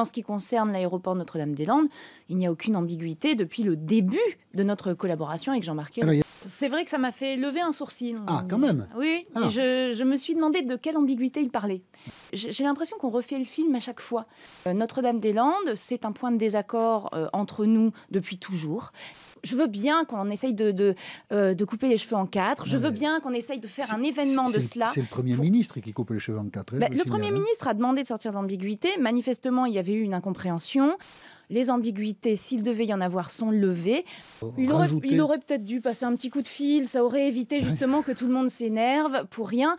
En ce qui concerne l'aéroport Notre-Dame-des-Landes, il n'y a aucune ambiguïté depuis le début de notre collaboration avec Jean-Marc c'est vrai que ça m'a fait lever un sourcil. Ah, quand même Oui, ah. je, me suis demandé de quelle ambiguïté il parlait. J'ai l'impression qu'on refait le film à chaque fois. Euh, Notre-Dame-des-Landes, c'est un point de désaccord euh, entre nous depuis toujours. Je veux bien qu'on essaye de, euh, couper les cheveux en quatre. Je veux bien qu'on essaye de faire un événement de cela. C'est le Premier ministre qui coupe les cheveux en quatre. Hein, bah, le Premier hein. ministre a demandé de sortir de l'ambiguïté. Manifestement, il y avait eu une incompréhension les ambiguïtés, s'il devait y en avoir, sont levées. Il aurait, peut-être dû passer un petit coup de fil, ça aurait évité justement que tout le monde s'énerve pour rien.